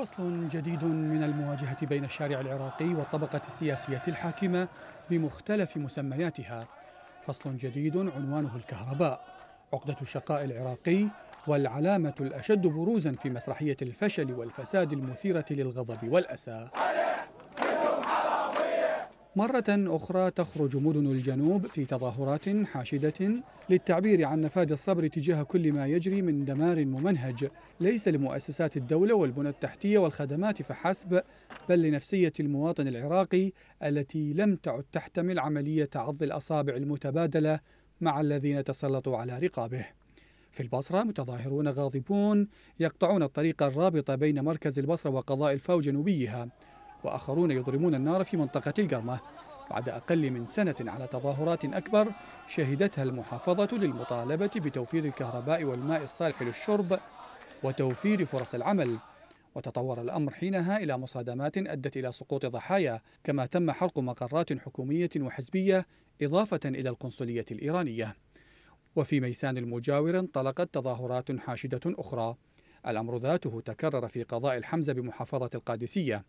فصل جديد من المواجهة بين الشارع العراقي والطبقة السياسية الحاكمة بمختلف مسمياتها فصل جديد عنوانه الكهرباء عقدة الشقاء العراقي والعلامة الأشد بروزا في مسرحية الفشل والفساد المثيرة للغضب والأسى مرة أخرى تخرج مدن الجنوب في تظاهرات حاشدة للتعبير عن نفاد الصبر تجاه كل ما يجري من دمار ممنهج ليس لمؤسسات الدولة والبنى التحتية والخدمات فحسب بل لنفسية المواطن العراقي التي لم تعد تحتمل عملية عض الأصابع المتبادلة مع الذين تسلطوا على رقابه في البصرة متظاهرون غاضبون يقطعون الطريق الرابط بين مركز البصرة وقضاء الفوج جنوبيها وآخرون يضرمون النار في منطقة القرمة بعد أقل من سنة على تظاهرات أكبر شهدتها المحافظة للمطالبة بتوفير الكهرباء والماء الصالح للشرب وتوفير فرص العمل وتطور الأمر حينها إلى مصادمات أدت إلى سقوط ضحايا كما تم حرق مقرات حكومية وحزبية إضافة إلى القنصلية الإيرانية وفي ميسان المجاور انطلقت تظاهرات حاشدة أخرى الأمر ذاته تكرر في قضاء الحمزة بمحافظة القادسية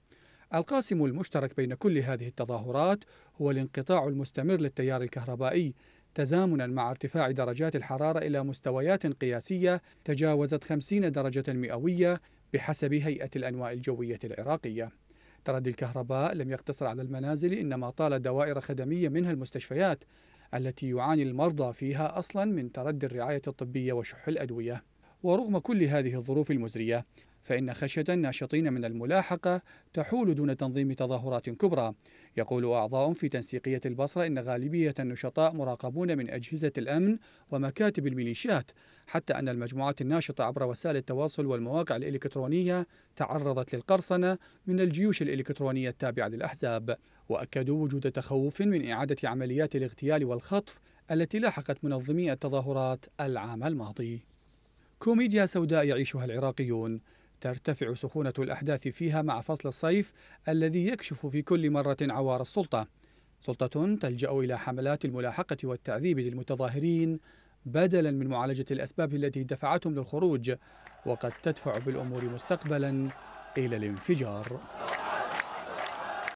القاسم المشترك بين كل هذه التظاهرات هو الانقطاع المستمر للتيار الكهربائي تزامنا مع ارتفاع درجات الحرارة إلى مستويات قياسية تجاوزت 50 درجة مئوية بحسب هيئة الأنواء الجوية العراقية تردي الكهرباء لم يقتصر على المنازل إنما طال دوائر خدمية منها المستشفيات التي يعاني المرضى فيها أصلا من تردي الرعاية الطبية وشح الأدوية ورغم كل هذه الظروف المزرية فإن خشية الناشطين من الملاحقة تحول دون تنظيم تظاهرات كبرى يقول أعضاء في تنسيقية البصرة إن غالبية النشطاء مراقبون من أجهزة الأمن ومكاتب الميليشيات حتى أن المجموعات الناشطة عبر وسائل التواصل والمواقع الإلكترونية تعرضت للقرصنة من الجيوش الإلكترونية التابعة للأحزاب وأكدوا وجود تخوف من إعادة عمليات الاغتيال والخطف التي لاحقت منظمي التظاهرات العام الماضي كوميديا سوداء يعيشها العراقيون ترتفع سخونة الأحداث فيها مع فصل الصيف الذي يكشف في كل مرة عوار السلطة سلطة تلجأ إلى حملات الملاحقة والتعذيب للمتظاهرين بدلا من معالجة الأسباب التي دفعتهم للخروج وقد تدفع بالأمور مستقبلا إلى الانفجار